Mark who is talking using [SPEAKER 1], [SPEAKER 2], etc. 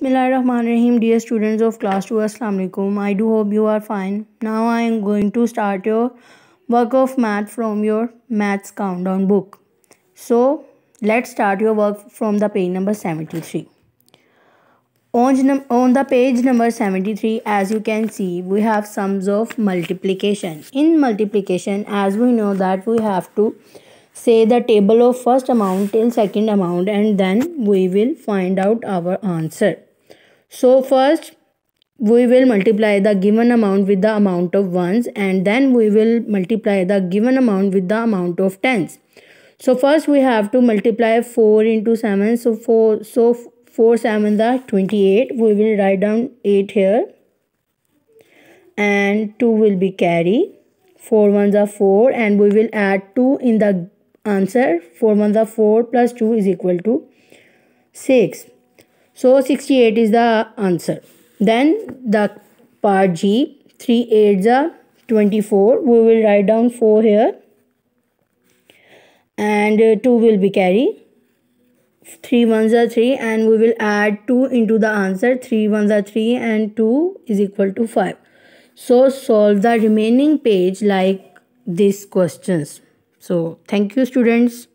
[SPEAKER 1] rahim dear students of class 2 Assalamualaikum I do hope you are fine now I am going to start your work of math from your maths countdown book so let's start your work from the page number 73 on, on the page number 73 as you can see we have sums of multiplication in multiplication as we know that we have to say the table of first amount till second amount and then we will find out our answer. So first we will multiply the given amount with the amount of ones and then we will multiply the given amount with the amount of tens. So first we have to multiply 4 into 7 so 4 so 4 7 the 28 we will write down 8 here and 2 will be carry 4 ones are 4 and we will add 2 in the Answer 4 ones are 4 plus 2 is equal to 6. So 68 is the answer. Then the part G 3 8s are 24. We will write down 4 here and uh, 2 will be carry. 3 ones are 3 and we will add 2 into the answer. 3 ones are 3 and 2 is equal to 5. So solve the remaining page like these questions. So thank you students.